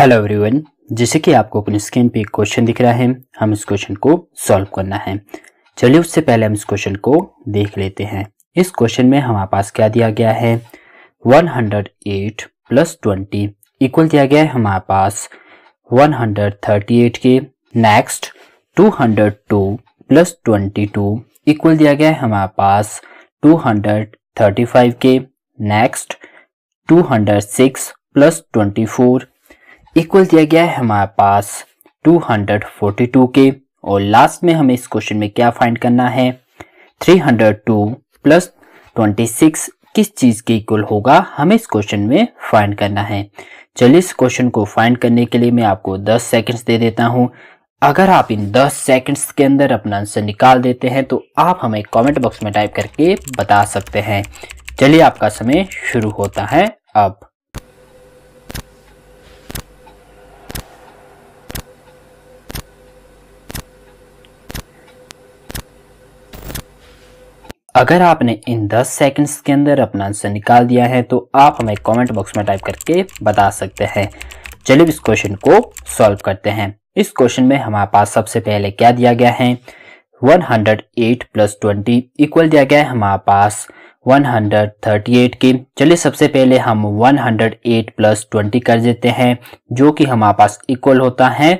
hello everyone जैसे कि आपको अपने स्क्रीन पे एक क्वेश्चन दिख रहा है हम इस क्वेश्चन को सॉल्व करना है चलिए उससे पहले हम इस क्वेश्चन को देख लेते हैं इस क्वेश्चन में हमारे पास क्या दिया गया है 108 प्लस ट्वेंटी इक्वल दिया गया है हमारे पास 138 के नेक्स्ट 202 प्लस ट्वेंटी इक्वल दिया गया है हमारे पास 235 के नेक्स्ट 206 प्लस 24 इक्वल दिया गया है हमारे पास 242 के और लास्ट में हमें इस क्वेश्चन में क्या फाइंड करना है 302 प्लस 26 किस चीज के इक्वल होगा हमें इस क्वेश्चन में फाइंड करना है चलिए इस क्वेश्चन को फाइंड करने के लिए मैं आपको 10 सेकंड्स दे देता हूं अगर आप इन 10 सेकंड्स के अंदर अपना आंसर निकाल देते हैं तो आप हमें कमेंट बॉक्स में टाइप करके बता सकते हैं चलिए आपका समय शुरू होता है अब अगर आपने इन 10 सेकंड्स के अंदर अपना आंसर निकाल दिया है तो आप हमें कमेंट बॉक्स में टाइप करके बता सकते हैं चलिए इस क्वेश्चन को सॉल्व करते हैं इस क्वेश्चन में हमारे पास सबसे पहले क्या दिया गया है 108 hundred eight plus twenty equal दिया गया है हमारे पास 138 के चलिए सबसे पहले हम 108 प्लस ट्वेंटी कर देते हैं जो कि हमारे पास इक्वल होता है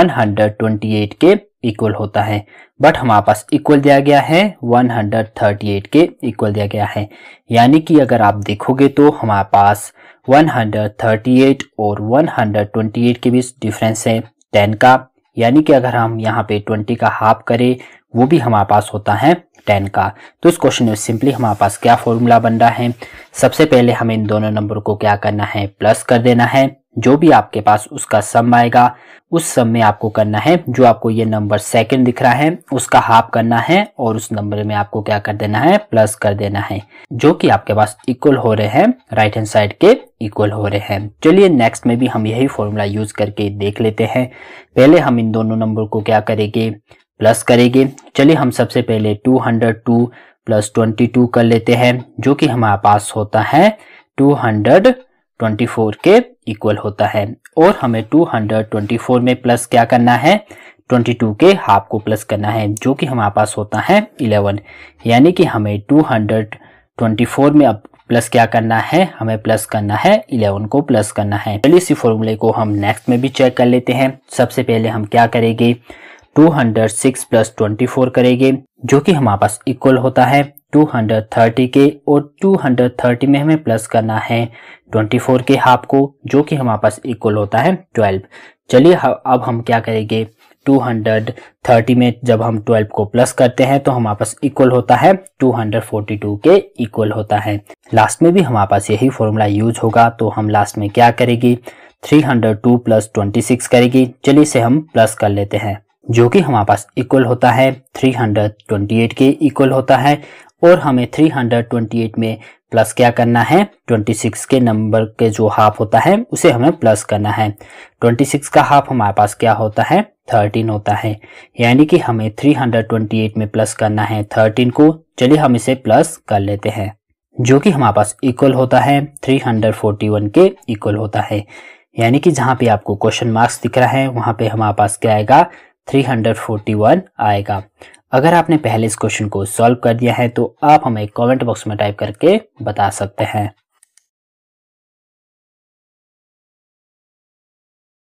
128 के इक्वल होता है बट हमारे पास इक्वल दिया गया है 138 के इक्वल दिया गया है यानी कि अगर आप देखोगे तो हमारे पास 138 और 128 के बीच डिफरेंस है 10 का यानी कि अगर हम यहाँ पे 20 का हाफ करें वो भी हमारे पास होता है 10 का तो इस क्वेश्चन में सिंपली हमारे पास क्या फॉर्मूला बन रहा है सबसे पहले हमें इन दोनों नंबर को क्या करना है प्लस कर देना है जो भी आपके पास उसका सम आएगा उस सम में आपको करना है जो आपको ये नंबर सेकंड दिख रहा है उसका हाफ करना है और उस नंबर में आपको क्या कर देना है प्लस कर देना है जो कि आपके पास इक्वल हो रहे हैं राइट हैंड साइड के इक्वल हो रहे हैं चलिए नेक्स्ट में भी हम यही फॉर्मूला यूज करके देख लेते हैं पहले हम इन दोनों नंबर को क्या करेंगे प्लस करेंगे चलिए हम सबसे पहले two hundred two plus twenty two कर लेते हैं जो कि हमारे पास होता है टू हंड्रेड 24 के इक्वल होता है और हमें 224 में प्लस क्या करना है 22 के हाफ को प्लस करना है जो कि हमारे पास होता है 11 यानी कि हमें 224 में अब प्लस क्या करना है हमें प्लस करना है 11 को प्लस करना है पहले इसी फॉर्मूले को हम नेक्स्ट में भी चेक कर लेते हैं सबसे पहले हम क्या करेंगे 206 प्लस ट्वेंटी करेंगे जो कि हमारे पास इक्वल होता है 230 के और 230 में हमें प्लस करना है 24 के हाफ को जो कि हमारे पास इक्वल होता है 12 चलिए अब हम क्या करेंगे 230 में जब हम 12 को प्लस करते हैं तो हमारे पास इक्वल होता है 242 के इक्वल होता है लास्ट में भी हमारे पास यही फॉर्मूला यूज होगा तो हम लास्ट में क्या करेगी 302 प्लस 26 करेगी चलिए इसे हम प्लस कर लेते हैं जो कि हमारे पास इक्वल होता है 328 के इक्वल होता है और हमें 328 में प्लस क्या करना है 26 के नंबर के जो हाफ होता है उसे हमें प्लस करना है 26 का हाफ हमारे पास क्या होता है 13 होता है यानी कि हमें 328 में प्लस करना है 13 को चलिए हम इसे प्लस कर लेते हैं जो कि हमारे पास इक्वल होता है 341 के इक्वल होता है यानी कि जहाँ पे आपको क्वेश्चन मार्क्स दिख रहा है वहाँ पे हमारे पास क्या आएगा 341 आएगा अगर आपने पहले इस क्वेश्चन को सॉल्व कर दिया है तो आप हमें कमेंट बॉक्स में टाइप करके बता सकते हैं